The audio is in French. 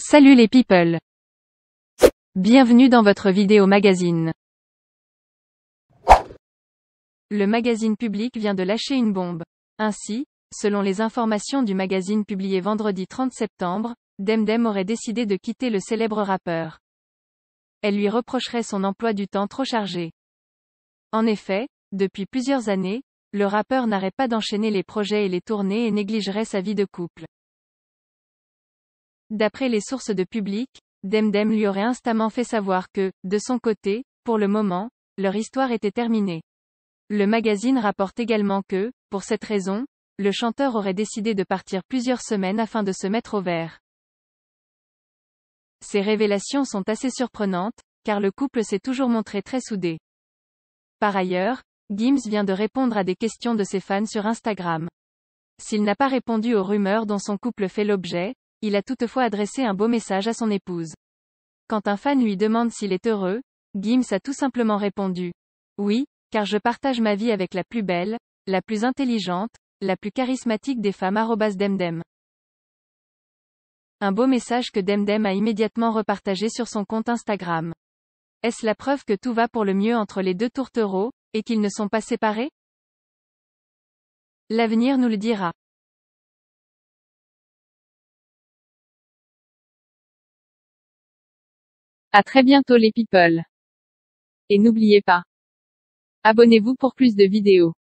Salut les people Bienvenue dans votre vidéo magazine. Le magazine public vient de lâcher une bombe. Ainsi, selon les informations du magazine publié vendredi 30 septembre, Demdem aurait décidé de quitter le célèbre rappeur. Elle lui reprocherait son emploi du temps trop chargé. En effet, depuis plusieurs années, le rappeur n'arrête pas d'enchaîner les projets et les tournées et négligerait sa vie de couple. D'après les sources de public, Demdem lui aurait instamment fait savoir que, de son côté, pour le moment, leur histoire était terminée. Le magazine rapporte également que, pour cette raison, le chanteur aurait décidé de partir plusieurs semaines afin de se mettre au vert. Ces révélations sont assez surprenantes, car le couple s'est toujours montré très soudé. Par ailleurs, Gims vient de répondre à des questions de ses fans sur Instagram. S'il n'a pas répondu aux rumeurs dont son couple fait l'objet, il a toutefois adressé un beau message à son épouse. Quand un fan lui demande s'il est heureux, Gims a tout simplement répondu. Oui, car je partage ma vie avec la plus belle, la plus intelligente, la plus charismatique des femmes Demdem. Un beau message que Demdem a immédiatement repartagé sur son compte Instagram. Est-ce la preuve que tout va pour le mieux entre les deux tourtereaux, et qu'ils ne sont pas séparés L'avenir nous le dira. À très bientôt les people. Et n'oubliez pas. Abonnez-vous pour plus de vidéos.